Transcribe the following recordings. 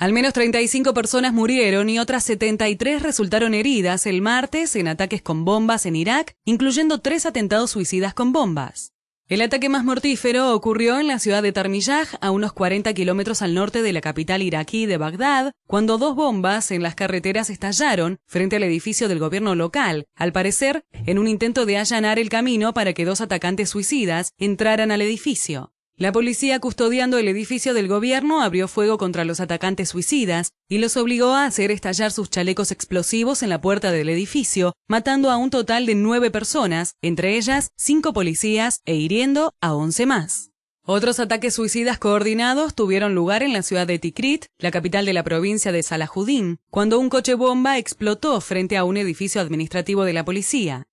Al menos 35 personas murieron y otras 73 resultaron heridas el martes en ataques con bombas en Irak, incluyendo tres atentados suicidas con bombas. El ataque más mortífero ocurrió en la ciudad de Tarmillaj, a unos 40 kilómetros al norte de la capital iraquí de Bagdad, cuando dos bombas en las carreteras estallaron frente al edificio del gobierno local, al parecer en un intento de allanar el camino para que dos atacantes suicidas entraran al edificio. La policía custodiando el edificio del gobierno abrió fuego contra los atacantes suicidas y los obligó a hacer estallar sus chalecos explosivos en la puerta del edificio, matando a un total de nueve personas, entre ellas cinco policías e hiriendo a once más. Otros ataques suicidas coordinados tuvieron lugar en la ciudad de Tikrit, la capital de la provincia de Salahudín, cuando un coche bomba explotó frente a un edificio administrativo de la policía.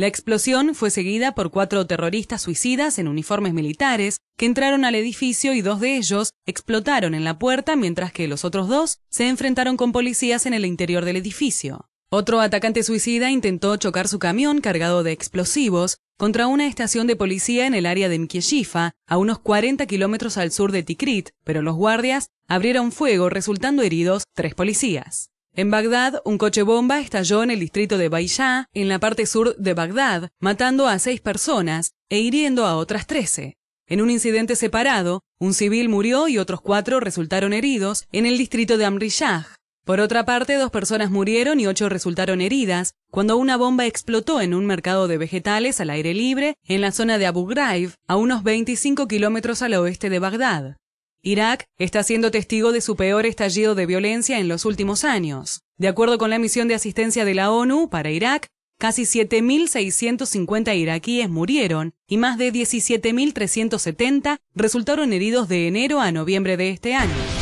La explosión fue seguida por cuatro terroristas suicidas en uniformes militares que entraron al edificio y dos de ellos explotaron en la puerta mientras que los otros dos se enfrentaron con policías en el interior del edificio. Otro atacante suicida intentó chocar su camión cargado de explosivos contra una estación de policía en el área de Mkieshifa, a unos 40 kilómetros al sur de Tikrit, pero los guardias abrieron fuego resultando heridos tres policías. En Bagdad, un coche bomba estalló en el distrito de Baiyá, en la parte sur de Bagdad, matando a seis personas e hiriendo a otras trece. En un incidente separado, un civil murió y otros cuatro resultaron heridos en el distrito de Amrishah. Por otra parte, dos personas murieron y ocho resultaron heridas cuando una bomba explotó en un mercado de vegetales al aire libre en la zona de Abu Ghraib, a unos 25 kilómetros al oeste de Bagdad. Irak está siendo testigo de su peor estallido de violencia en los últimos años. De acuerdo con la misión de asistencia de la ONU para Irak, casi 7.650 iraquíes murieron y más de 17.370 resultaron heridos de enero a noviembre de este año.